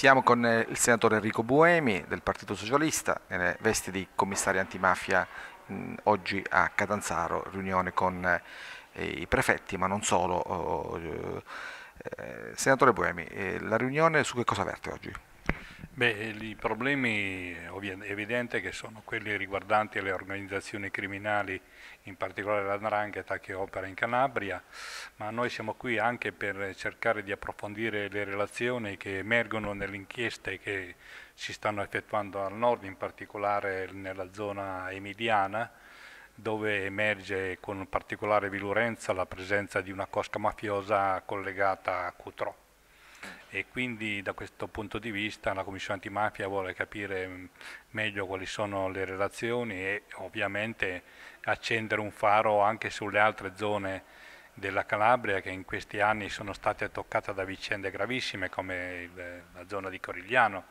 Siamo con eh, il senatore Enrico Buemi del Partito Socialista, nelle eh, vesti di commissario antimafia oggi a Catanzaro, riunione con eh, i prefetti, ma non solo. Oh, senatore Buemi, la riunione su che cosa verte oggi? Beh, eh, i problemi eh, è evidente che sono quelli riguardanti le organizzazioni criminali, in particolare la Ndrangheta che opera in Calabria, ma noi siamo qui anche per cercare di approfondire le relazioni che emergono nelle inchieste che si stanno effettuando al nord, in particolare nella zona emiliana, dove emerge con particolare vilurenza la presenza di una cosca mafiosa collegata a Cutrò e quindi da questo punto di vista la Commissione antimafia vuole capire mm, meglio quali sono le relazioni e ovviamente accendere un faro anche sulle altre zone della Calabria che in questi anni sono state toccate da vicende gravissime come il, la zona di Corigliano,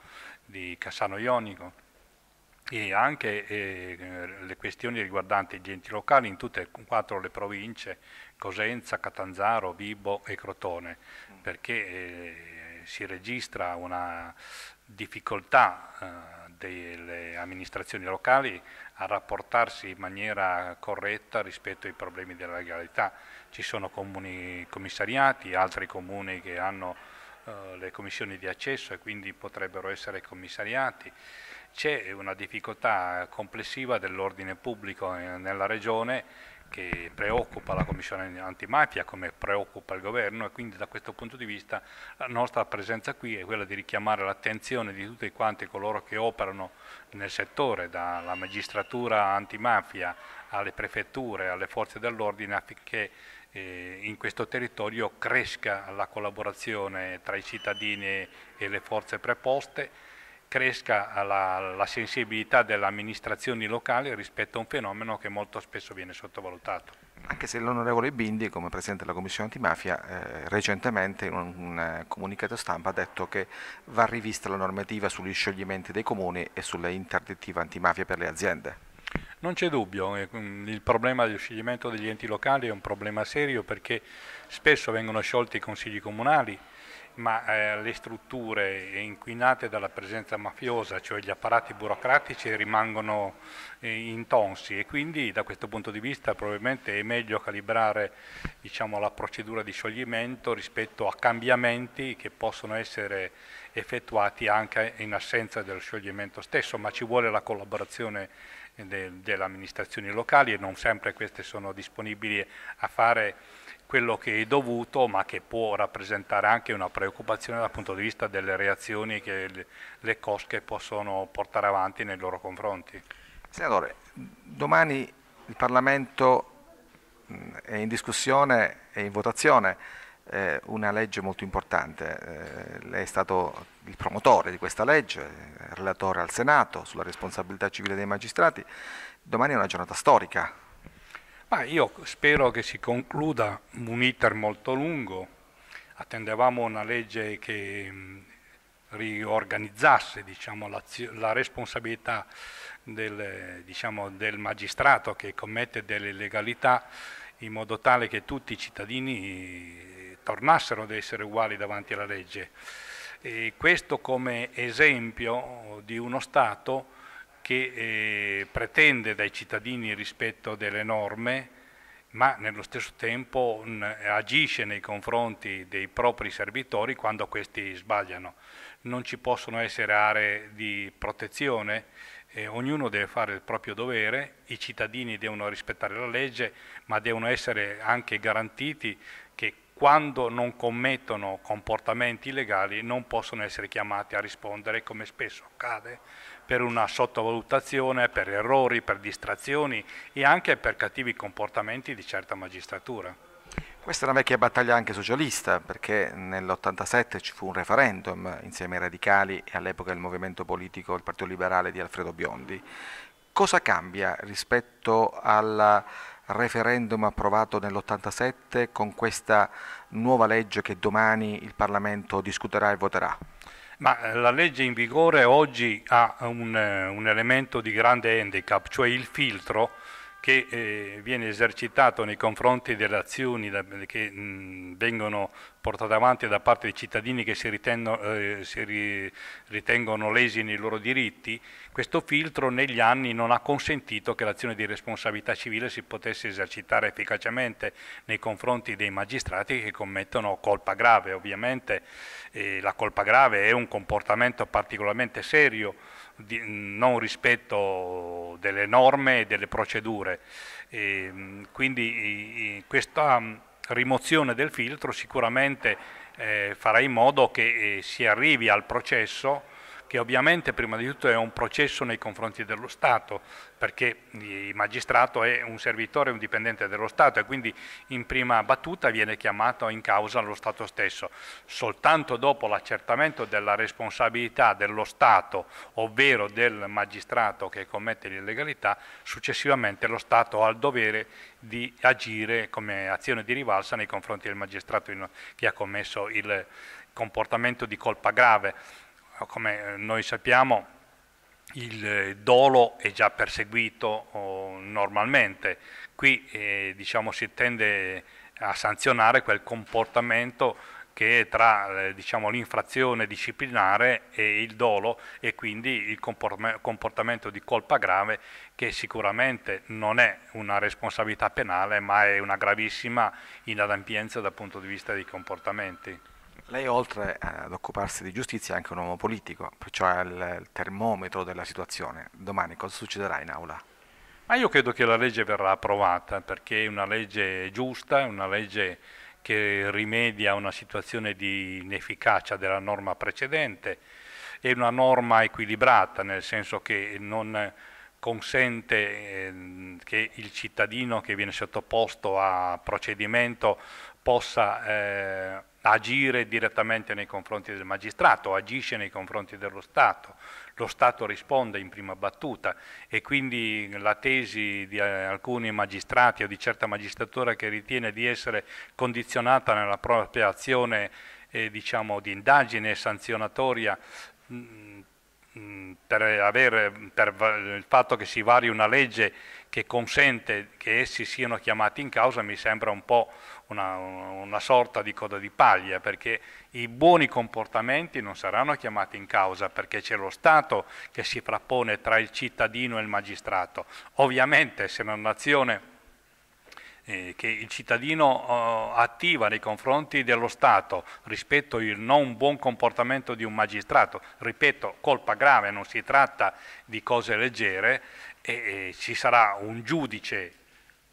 di Cassano Ionico e anche eh, le questioni riguardanti gli enti locali in tutte e quattro le province Cosenza, Catanzaro, Vibo e Crotone, perché eh, si registra una difficoltà eh, delle amministrazioni locali a rapportarsi in maniera corretta rispetto ai problemi della legalità. Ci sono comuni commissariati, altri comuni che hanno eh, le commissioni di accesso e quindi potrebbero essere commissariati c'è una difficoltà complessiva dell'ordine pubblico eh, nella regione che preoccupa la Commissione antimafia, come preoccupa il governo e quindi da questo punto di vista la nostra presenza qui è quella di richiamare l'attenzione di tutti quanti coloro che operano nel settore, dalla magistratura antimafia alle prefetture, alle forze dell'ordine affinché eh, in questo territorio cresca la collaborazione tra i cittadini e le forze preposte cresca la, la sensibilità delle amministrazioni locali rispetto a un fenomeno che molto spesso viene sottovalutato. Anche se l'onorevole Bindi, come Presidente della Commissione antimafia, eh, recentemente in un, un, eh, comunicato stampa ha detto che va rivista la normativa sugli scioglimenti dei comuni e sulle interdittive antimafia per le aziende. Non c'è dubbio, eh, il problema dello scioglimento degli enti locali è un problema serio perché spesso vengono sciolti i consigli comunali, ma eh, le strutture inquinate dalla presenza mafiosa, cioè gli apparati burocratici, rimangono eh, intonsi e quindi da questo punto di vista probabilmente è meglio calibrare diciamo, la procedura di scioglimento rispetto a cambiamenti che possono essere effettuati anche in assenza dello scioglimento stesso, ma ci vuole la collaborazione de, delle amministrazioni locali e non sempre queste sono disponibili a fare quello che è dovuto ma che può rappresentare anche una preoccupazione dal punto di vista delle reazioni che le, le cosche possono portare avanti nei loro confronti. Senatore, domani il Parlamento mm, è in discussione e in votazione eh, una legge molto importante. Eh, lei è stato il promotore di questa legge, eh, relatore al Senato sulla responsabilità civile dei magistrati. Domani è una giornata storica. Ma io spero che si concluda un iter molto lungo. Attendevamo una legge che mm, riorganizzasse diciamo, la, la, responsabilità del, diciamo, del magistrato che commette delle illegalità in modo tale che tutti i cittadini tornassero ad essere uguali davanti alla legge. E questo come esempio di uno Stato che eh, pretende dai cittadini il rispetto delle norme, ma nello stesso tempo mh, agisce nei confronti dei propri servitori quando questi sbagliano. Non ci possono essere aree di protezione, eh, ognuno deve fare il proprio dovere, i cittadini devono rispettare la legge, ma devono essere anche garantiti quando non commettono comportamenti illegali non possono essere chiamati a rispondere come spesso accade per una sottovalutazione, per errori, per distrazioni e anche per cattivi comportamenti di certa magistratura. Questa è una vecchia battaglia anche socialista perché nell'87 ci fu un referendum insieme ai radicali e all'epoca il movimento politico, il Partito Liberale di Alfredo Biondi. Cosa cambia rispetto alla referendum approvato nell'87 con questa nuova legge che domani il Parlamento discuterà e voterà? Ma eh, la legge in vigore oggi ha un, eh, un elemento di grande handicap, cioè il filtro che eh, viene esercitato nei confronti delle azioni da, che mh, vengono portate avanti da parte dei cittadini che si, ritenno, eh, si ri, ritengono lesi nei loro diritti, questo filtro negli anni non ha consentito che l'azione di responsabilità civile si potesse esercitare efficacemente nei confronti dei magistrati che commettono colpa grave. Ovviamente eh, la colpa grave è un comportamento particolarmente serio di non rispetto delle norme e delle procedure. E, quindi questa mm, rimozione del filtro sicuramente eh, farà in modo che eh, si arrivi al processo che ovviamente prima di tutto è un processo nei confronti dello Stato, perché il magistrato è un servitore, un dipendente dello Stato e quindi in prima battuta viene chiamato in causa lo Stato stesso. Soltanto dopo l'accertamento della responsabilità dello Stato, ovvero del magistrato che commette l'illegalità, successivamente lo Stato ha il dovere di agire come azione di rivalsa nei confronti del magistrato che ha commesso il comportamento di colpa grave come eh, noi sappiamo, il eh, dolo è già perseguito normalmente. Qui eh, diciamo, si tende a sanzionare quel comportamento che è tra eh, diciamo, l'infrazione disciplinare e il dolo e quindi il comportamento di colpa grave che sicuramente non è una responsabilità penale ma è una gravissima inadempienza dal punto di vista dei comportamenti. Lei oltre ad occuparsi di giustizia è anche un uomo politico, perciò è il termometro della situazione. Domani cosa succederà in aula? Ma io credo che la legge verrà approvata perché è una legge giusta, è una legge che rimedia una situazione di inefficacia della norma precedente, è una norma equilibrata nel senso che non consente ehm, che il cittadino che viene sottoposto a procedimento possa eh, agire direttamente nei confronti del magistrato, agisce nei confronti dello Stato, lo Stato risponde in prima battuta e quindi la tesi di eh, alcuni magistrati o di certa magistratura che ritiene di essere condizionata nella propria azione eh, diciamo, di indagine sanzionatoria mh, Mm, per, aver, per, il fatto che si vari una legge che consente che essi siano chiamati in causa mi sembra un po' una, una, sorta di coda di paglia, perché i buoni comportamenti non saranno chiamati in causa, perché c'è lo Stato che si frappone tra il cittadino e il magistrato. Ovviamente se una nazione eh, che il cittadino eh, attiva nei confronti dello Stato rispetto al non buon comportamento di un magistrato, ripeto, colpa grave, non si tratta di cose leggere, e, e ci sarà un giudice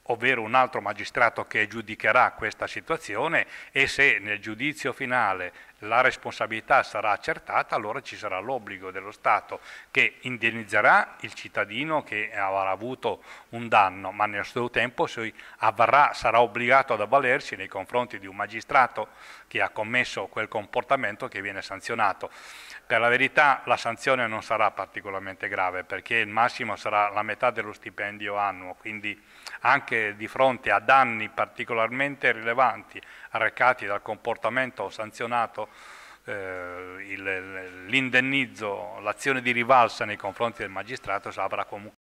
ovvero un altro magistrato che giudicherà questa situazione e se nel giudizio finale la responsabilità sarà accertata, allora ci sarà l'obbligo dello Stato che indennizzerà il cittadino che avrà avuto un danno, ma nello stesso tempo avverrà, sarà obbligato ad avvalersi nei confronti di un magistrato che ha commesso quel comportamento che viene sanzionato. Per la verità la sanzione non sarà particolarmente grave perché il massimo sarà la metà dello stipendio annuo, quindi anche di fronte a danni particolarmente rilevanti arrecati dal comportamento sanzionato esempio eh, l'indennizzo, l'azione di rivalsa nei confronti del magistrato avrà comunque